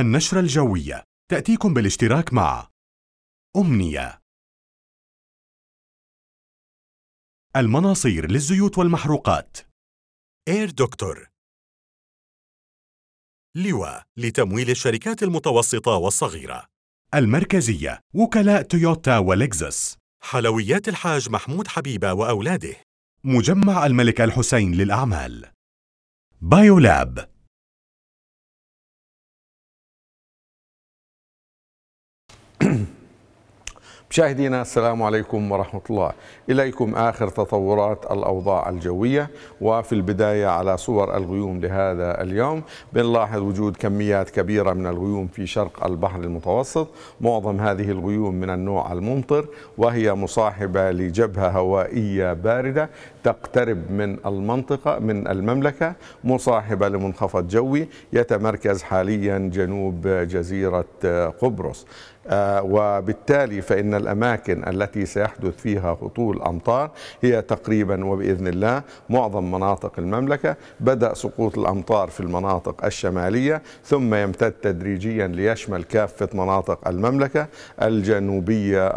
النشرة الجوية تأتيكم بالاشتراك مع أمنية المناصير للزيوت والمحروقات إير دكتور لواء لتمويل الشركات المتوسطة والصغيرة المركزية وكلاء تويوتا ولكزس حلويات الحاج محمود حبيبة وأولاده مجمع الملك الحسين للأعمال بايولاب مشاهدينا السلام عليكم ورحمة الله إليكم آخر تطورات الأوضاع الجوية وفي البداية على صور الغيوم لهذا اليوم بنلاحظ وجود كميات كبيرة من الغيوم في شرق البحر المتوسط معظم هذه الغيوم من النوع الممطر وهي مصاحبة لجبهة هوائية باردة تقترب من المنطقة من المملكة مصاحبة لمنخفض جوي يتمركز حاليا جنوب جزيرة آه، قبرص آه، وبالتالي فإن الأماكن التي سيحدث فيها هطول أمطار هي تقريبا وبإذن الله معظم مناطق المملكة بدأ سقوط الأمطار في المناطق الشمالية ثم يمتد تدريجيا ليشمل كافة مناطق المملكة الجنوبية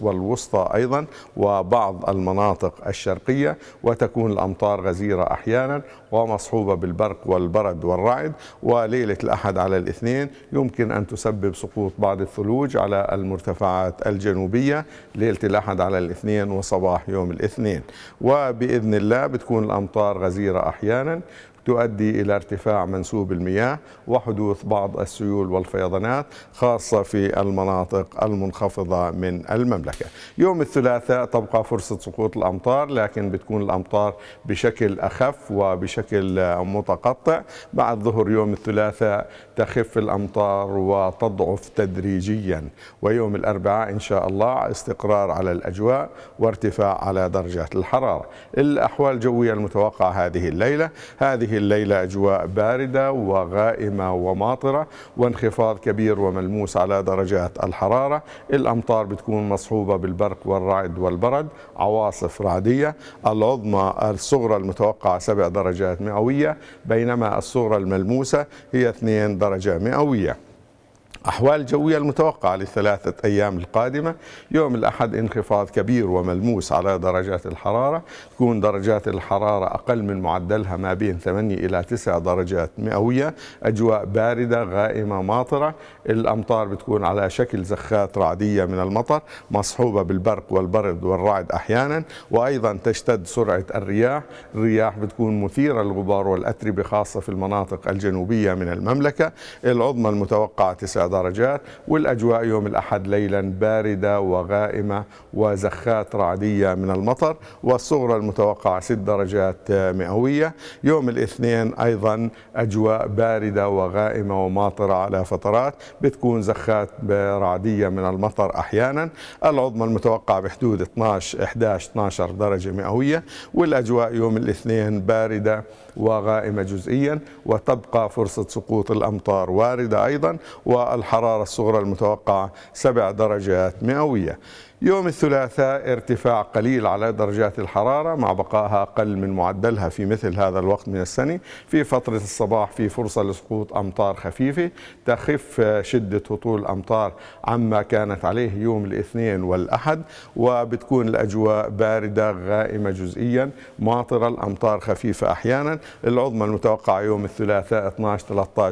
والوسطى أيضا وبعض المناطق الشرقية وتكون الأمطار غزيرة أحيانا ومصحوبة بالبرق والبرد والرعد وليلة الأحد على الاثنين يمكن أن تسبب سقوط بعض الثلوج على المرتفعات الجنوبية ليلة الأحد على الاثنين وصباح يوم الاثنين وبإذن الله بتكون الأمطار غزيرة أحيانا تؤدي إلى ارتفاع منسوب المياه وحدوث بعض السيول والفيضانات خاصة في المناطق المنخفضة من المملكة يوم الثلاثاء تبقى فرصة سقوط الأمطار لكن بتكون الأمطار بشكل أخف وبشكل متقطع بعد ظهر يوم الثلاثاء تخف الأمطار وتضعف تدريجيا ويوم الأربعاء إن شاء الله استقرار على الأجواء وارتفاع على درجات الحرارة الأحوال الجوية المتوقعة هذه الليلة هذه هذه الليلة أجواء باردة وغائمة وماطرة وانخفاض كبير وملموس على درجات الحرارة الأمطار بتكون مصحوبة بالبرق والرعد والبرد عواصف رعدية العظمى الصغرى المتوقعة 7 درجات مئوية بينما الصغرى الملموسة هي 2 درجة مئوية أحوال جوية المتوقعة للثلاثة أيام القادمة يوم الأحد انخفاض كبير وملموس على درجات الحرارة تكون درجات الحرارة أقل من معدلها ما بين 8 إلى 9 درجات مئوية أجواء باردة غائمة ماطرة الأمطار بتكون على شكل زخات رعدية من المطر مصحوبة بالبرق والبرد والرعد أحيانا وأيضا تشتد سرعة الرياح الرياح بتكون مثيرة للغبار والأتربة خاصة في المناطق الجنوبية من المملكة العظمى المتوقعة 9 درجات والأجواء يوم الأحد ليلا باردة وغائمة وزخات رعدية من المطر والصغرى المتوقعة ست درجات مئوية يوم الاثنين أيضا أجواء باردة وغائمة وماطرة على فترات بتكون زخات رعدية من المطر أحيانا العظمى المتوقعة بحدود 12 11 12 درجة مئوية والأجواء يوم الاثنين باردة وغائمة جزئيا وتبقى فرصة سقوط الأمطار واردة أيضا و الحرارة الصغرى المتوقعة 7 درجات مئوية يوم الثلاثاء ارتفاع قليل على درجات الحرارة مع بقائها أقل من معدلها في مثل هذا الوقت من السنة في فترة الصباح في فرصة لسقوط أمطار خفيفة تخف شدة هطول الأمطار عما كانت عليه يوم الاثنين والأحد وبتكون الأجواء باردة غائمة جزئيا ماطرة الأمطار خفيفة أحيانا العظمى المتوقعة يوم الثلاثاء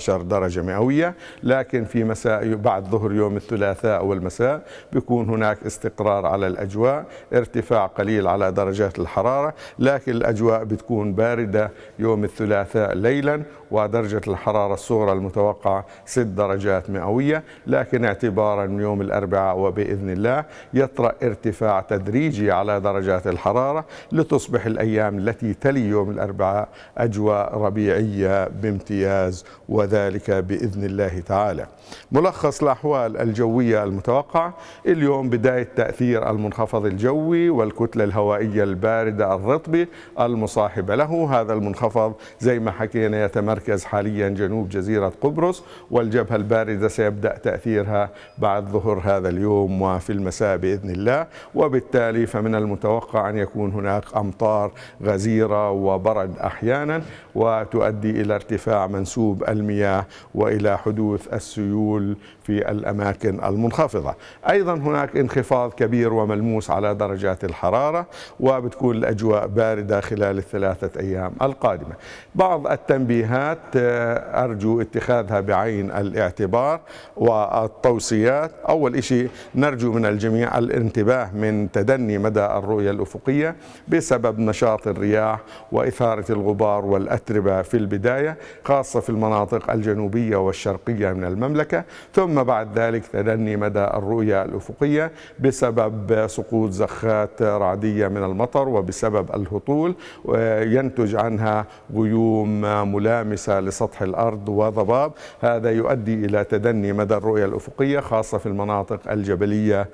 12-13 درجة مئوية لكن في مساء بعد ظهر يوم الثلاثاء والمساء بيكون هناك استقرار على الأجواء ارتفاع قليل على درجات الحرارة لكن الأجواء بتكون باردة يوم الثلاثاء ليلا ودرجة الحرارة الصغرى المتوقعة 6 درجات مئوية لكن اعتبارا من يوم الأربعاء وبإذن الله يطرأ ارتفاع تدريجي على درجات الحرارة لتصبح الأيام التي تلي يوم الأربعاء أجواء ربيعية بامتياز وذلك بإذن الله تعالى ملخص الأحوال الجوية المتوقعة اليوم بداية تأثير المنخفض الجوي والكتلة الهوائية الباردة الرطبة المصاحبة له هذا المنخفض زي ما حكينا يتمركز المركز حاليا جنوب جزيرة قبرص والجبهة الباردة سيبدأ تأثيرها بعد ظهر هذا اليوم وفي المساء بإذن الله وبالتالي فمن المتوقع أن يكون هناك أمطار غزيرة وبرد أحيانا وتؤدي إلى ارتفاع منسوب المياه وإلى حدوث السيول في الأماكن المنخفضة أيضا هناك انخفاض كبير وملموس على درجات الحرارة وبتكون الأجواء باردة خلال الثلاثة أيام القادمة بعض التنبيهات التوجيهات آه، أرجو اتخاذها بعين الاعتبار والتوصيات أول شيء نرجو من الجميع الانتباه من تدني مدى الرؤية الأفقية بسبب نشاط الرياح وإثارة الغبار والأتربة في البداية خاصة في المناطق الجنوبية والشرقية من المملكة ثم بعد ذلك تدني مدى الرؤية الأفقية بسبب سقوط زخات رعدية من المطر وبسبب الهطول آه، ينتج عنها غيوم ملامسة يابسة لسطح الأرض وضباب هذا يؤدي إلى تدني مدى الرؤية الأفقية خاصة في المناطق الجبلية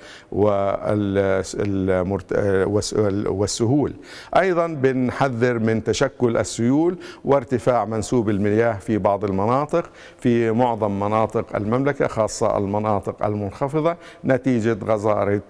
والسهول أيضا بنحذر من تشكل السيول وارتفاع منسوب المياه في بعض المناطق في معظم مناطق المملكة خاصة المناطق المنخفضة نتيجة غزارة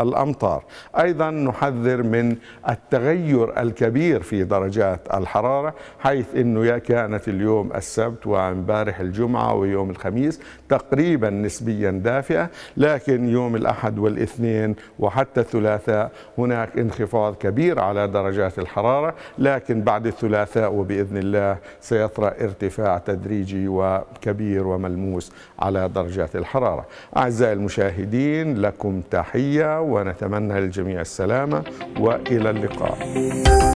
الأمطار أيضا نحذر من التغير الكبير في درجات الحرارة حيث أنه كانت اليوم السبت وامبارح الجمعة ويوم الخميس تقريبا نسبيا دافئة لكن يوم الأحد والاثنين وحتى الثلاثاء هناك انخفاض كبير على درجات الحرارة لكن بعد الثلاثاء وبإذن الله سيطرأ ارتفاع تدريجي وكبير وملموس على درجات الحرارة أعزائي المشاهدين لكم تحية ونتمنى للجميع السلامة وإلى اللقاء